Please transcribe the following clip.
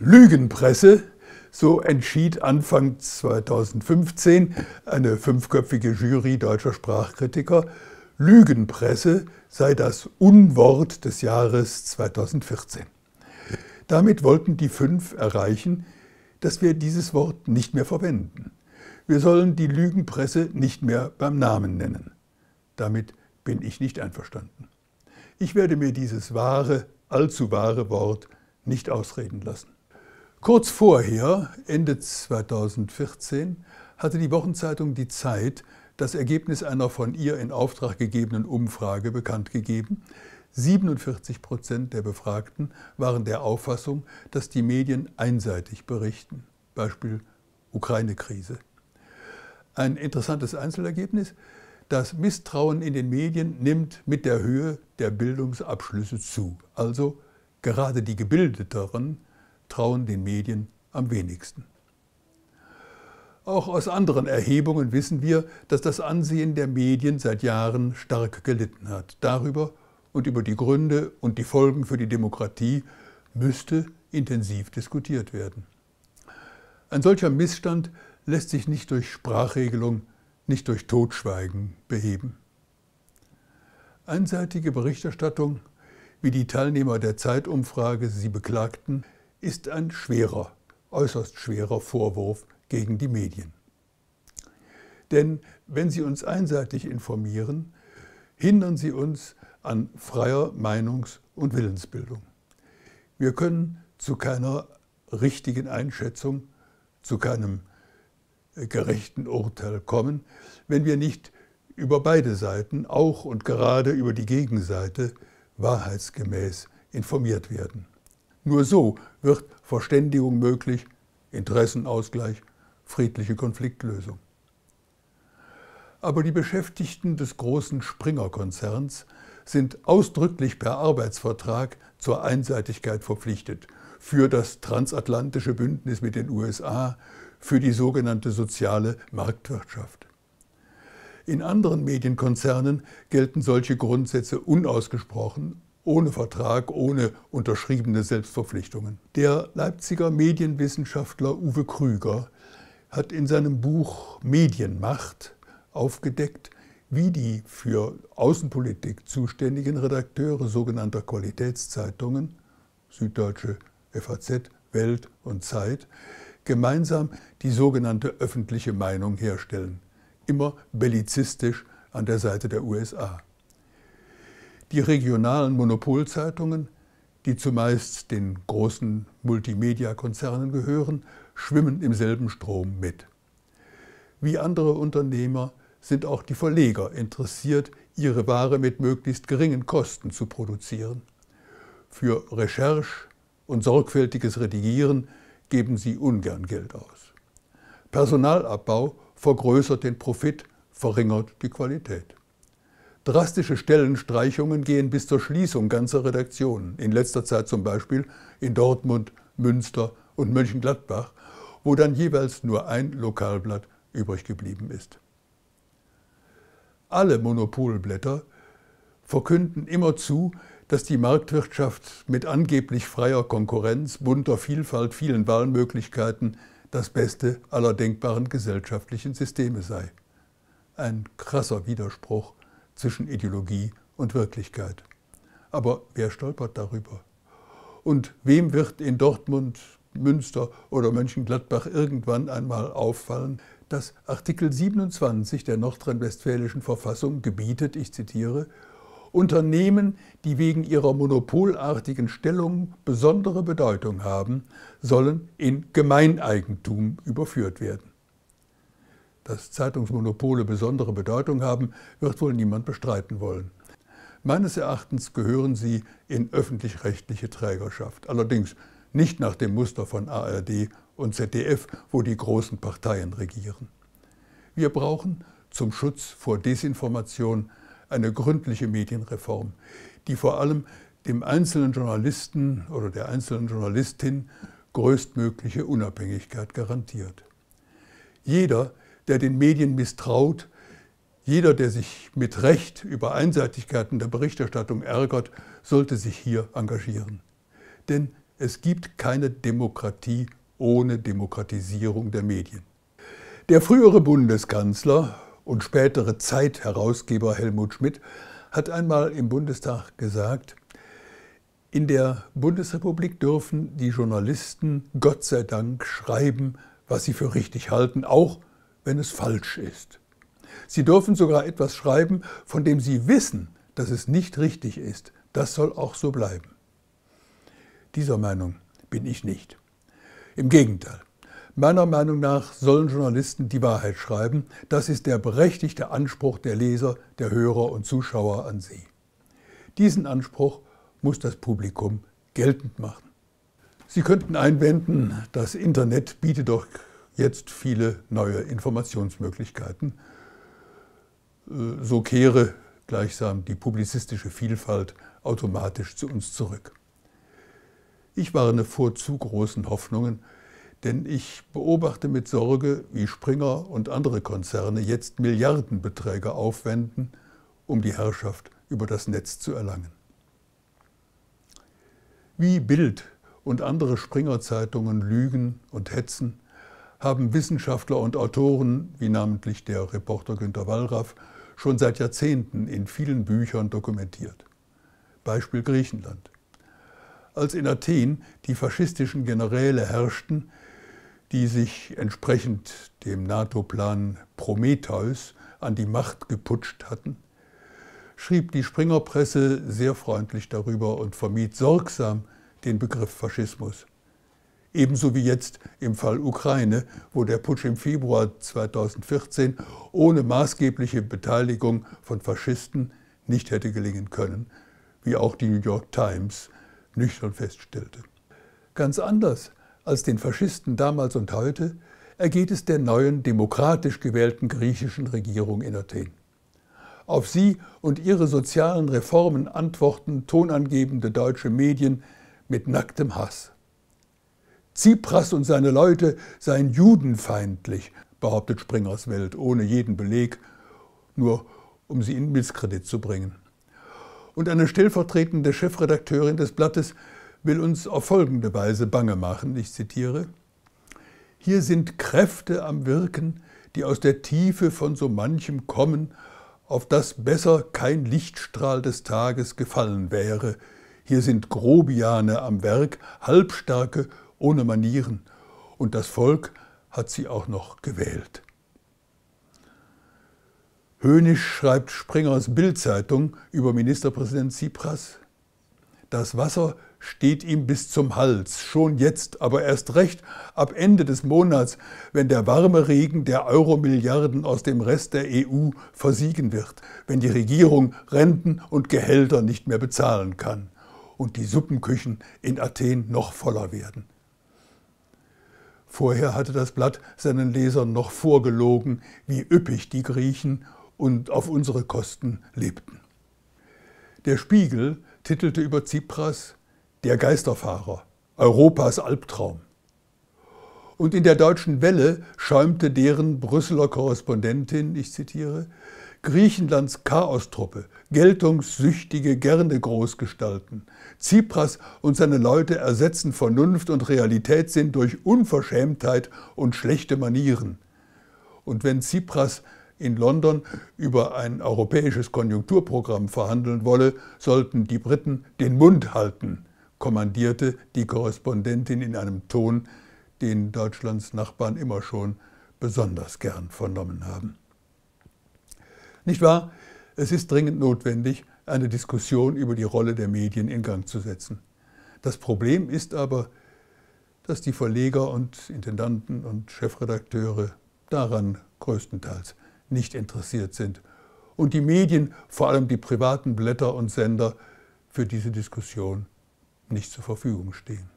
Lügenpresse. So entschied Anfang 2015 eine fünfköpfige Jury deutscher Sprachkritiker, Lügenpresse sei das Unwort des Jahres 2014. Damit wollten die fünf erreichen, dass wir dieses Wort nicht mehr verwenden. Wir sollen die Lügenpresse nicht mehr beim Namen nennen. Damit bin ich nicht einverstanden. Ich werde mir dieses wahre, allzu wahre Wort nicht ausreden lassen. Kurz vorher, Ende 2014, hatte die Wochenzeitung Die Zeit das Ergebnis einer von ihr in Auftrag gegebenen Umfrage bekannt gegeben. 47 Prozent der Befragten waren der Auffassung, dass die Medien einseitig berichten. Beispiel Ukraine-Krise. Ein interessantes Einzelergebnis. Das Misstrauen in den Medien nimmt mit der Höhe der Bildungsabschlüsse zu. Also gerade die Gebildeteren trauen den Medien am wenigsten. Auch aus anderen Erhebungen wissen wir, dass das Ansehen der Medien seit Jahren stark gelitten hat. Darüber und über die Gründe und die Folgen für die Demokratie müsste intensiv diskutiert werden. Ein solcher Missstand lässt sich nicht durch Sprachregelung, nicht durch Totschweigen beheben. Einseitige Berichterstattung, wie die Teilnehmer der Zeitumfrage sie beklagten, ist ein schwerer, äußerst schwerer Vorwurf gegen die Medien. Denn wenn sie uns einseitig informieren, hindern sie uns an freier Meinungs- und Willensbildung. Wir können zu keiner richtigen Einschätzung, zu keinem äh, gerechten Urteil kommen, wenn wir nicht über beide Seiten, auch und gerade über die Gegenseite, wahrheitsgemäß informiert werden. Nur so wird Verständigung möglich, Interessenausgleich, friedliche Konfliktlösung. Aber die Beschäftigten des großen Springer-Konzerns sind ausdrücklich per Arbeitsvertrag zur Einseitigkeit verpflichtet für das transatlantische Bündnis mit den USA, für die sogenannte soziale Marktwirtschaft. In anderen Medienkonzernen gelten solche Grundsätze unausgesprochen ohne Vertrag, ohne unterschriebene Selbstverpflichtungen. Der Leipziger Medienwissenschaftler Uwe Krüger hat in seinem Buch Medienmacht aufgedeckt, wie die für Außenpolitik zuständigen Redakteure sogenannter Qualitätszeitungen, Süddeutsche, FAZ, Welt und Zeit, gemeinsam die sogenannte öffentliche Meinung herstellen, immer bellizistisch an der Seite der USA die regionalen Monopolzeitungen, die zumeist den großen Multimedia-Konzernen gehören, schwimmen im selben Strom mit. Wie andere Unternehmer sind auch die Verleger interessiert, ihre Ware mit möglichst geringen Kosten zu produzieren. Für Recherche und sorgfältiges Redigieren geben sie ungern Geld aus. Personalabbau vergrößert den Profit, verringert die Qualität. Drastische Stellenstreichungen gehen bis zur Schließung ganzer Redaktionen, in letzter Zeit zum Beispiel in Dortmund, Münster und Mönchengladbach, wo dann jeweils nur ein Lokalblatt übrig geblieben ist. Alle Monopolblätter verkünden immerzu, dass die Marktwirtschaft mit angeblich freier Konkurrenz, bunter Vielfalt, vielen Wahlmöglichkeiten das beste aller denkbaren gesellschaftlichen Systeme sei. Ein krasser Widerspruch zwischen Ideologie und Wirklichkeit. Aber wer stolpert darüber? Und wem wird in Dortmund, Münster oder Mönchengladbach irgendwann einmal auffallen, dass Artikel 27 der nordrhein-westfälischen Verfassung gebietet, ich zitiere, Unternehmen, die wegen ihrer monopolartigen Stellung besondere Bedeutung haben, sollen in Gemeineigentum überführt werden dass Zeitungsmonopole besondere Bedeutung haben, wird wohl niemand bestreiten wollen. Meines Erachtens gehören sie in öffentlich-rechtliche Trägerschaft, allerdings nicht nach dem Muster von ARD und ZDF, wo die großen Parteien regieren. Wir brauchen zum Schutz vor Desinformation eine gründliche Medienreform, die vor allem dem einzelnen Journalisten oder der einzelnen Journalistin größtmögliche Unabhängigkeit garantiert. Jeder, der den Medien misstraut. Jeder, der sich mit Recht über Einseitigkeiten der Berichterstattung ärgert, sollte sich hier engagieren. Denn es gibt keine Demokratie ohne Demokratisierung der Medien. Der frühere Bundeskanzler und spätere Zeitherausgeber Helmut Schmidt hat einmal im Bundestag gesagt, in der Bundesrepublik dürfen die Journalisten Gott sei Dank schreiben, was sie für richtig halten, auch wenn es falsch ist. Sie dürfen sogar etwas schreiben, von dem Sie wissen, dass es nicht richtig ist. Das soll auch so bleiben. Dieser Meinung bin ich nicht. Im Gegenteil. Meiner Meinung nach sollen Journalisten die Wahrheit schreiben. Das ist der berechtigte Anspruch der Leser, der Hörer und Zuschauer an sie. Diesen Anspruch muss das Publikum geltend machen. Sie könnten einwenden, das Internet bietet doch jetzt viele neue Informationsmöglichkeiten. Äh, so kehre gleichsam die publizistische Vielfalt automatisch zu uns zurück. Ich warne vor zu großen Hoffnungen, denn ich beobachte mit Sorge, wie Springer und andere Konzerne jetzt Milliardenbeträge aufwenden, um die Herrschaft über das Netz zu erlangen. Wie Bild und andere Springer-Zeitungen lügen und hetzen, haben Wissenschaftler und Autoren, wie namentlich der Reporter Günter Wallraff, schon seit Jahrzehnten in vielen Büchern dokumentiert. Beispiel Griechenland. Als in Athen die faschistischen Generäle herrschten, die sich entsprechend dem NATO-Plan Prometheus an die Macht geputscht hatten, schrieb die Springerpresse sehr freundlich darüber und vermied sorgsam den Begriff Faschismus. Ebenso wie jetzt im Fall Ukraine, wo der Putsch im Februar 2014 ohne maßgebliche Beteiligung von Faschisten nicht hätte gelingen können, wie auch die New York Times nüchtern feststellte. Ganz anders als den Faschisten damals und heute ergeht es der neuen demokratisch gewählten griechischen Regierung in Athen. Auf sie und ihre sozialen Reformen antworten tonangebende deutsche Medien mit nacktem Hass. Tsipras und seine Leute seien judenfeindlich, behauptet Springers Welt ohne jeden Beleg, nur um sie in Misskredit zu bringen. Und eine stellvertretende Chefredakteurin des Blattes will uns auf folgende Weise bange machen, ich zitiere, Hier sind Kräfte am Wirken, die aus der Tiefe von so manchem kommen, auf das besser kein Lichtstrahl des Tages gefallen wäre. Hier sind Grobiane am Werk, Halbstarke ohne Manieren. Und das Volk hat sie auch noch gewählt. Höhnisch schreibt Springers Bildzeitung über Ministerpräsident Tsipras. Das Wasser steht ihm bis zum Hals, schon jetzt, aber erst recht ab Ende des Monats, wenn der warme Regen der Euro-Milliarden aus dem Rest der EU versiegen wird, wenn die Regierung Renten und Gehälter nicht mehr bezahlen kann und die Suppenküchen in Athen noch voller werden. Vorher hatte das Blatt seinen Lesern noch vorgelogen, wie üppig die Griechen und auf unsere Kosten lebten. Der Spiegel titelte über Tsipras Der Geisterfahrer, Europas Albtraum. Und in der deutschen Welle schäumte deren Brüsseler Korrespondentin, ich zitiere, Griechenlands Chaostruppe, Geltungssüchtige gerne groß gestalten. Tsipras und seine Leute ersetzen Vernunft und Realitätssinn durch Unverschämtheit und schlechte Manieren. Und wenn Tsipras in London über ein europäisches Konjunkturprogramm verhandeln wolle, sollten die Briten den Mund halten, kommandierte die Korrespondentin in einem Ton, den Deutschlands Nachbarn immer schon besonders gern vernommen haben. Nicht wahr? Es ist dringend notwendig, eine Diskussion über die Rolle der Medien in Gang zu setzen. Das Problem ist aber, dass die Verleger und Intendanten und Chefredakteure daran größtenteils nicht interessiert sind und die Medien, vor allem die privaten Blätter und Sender, für diese Diskussion nicht zur Verfügung stehen.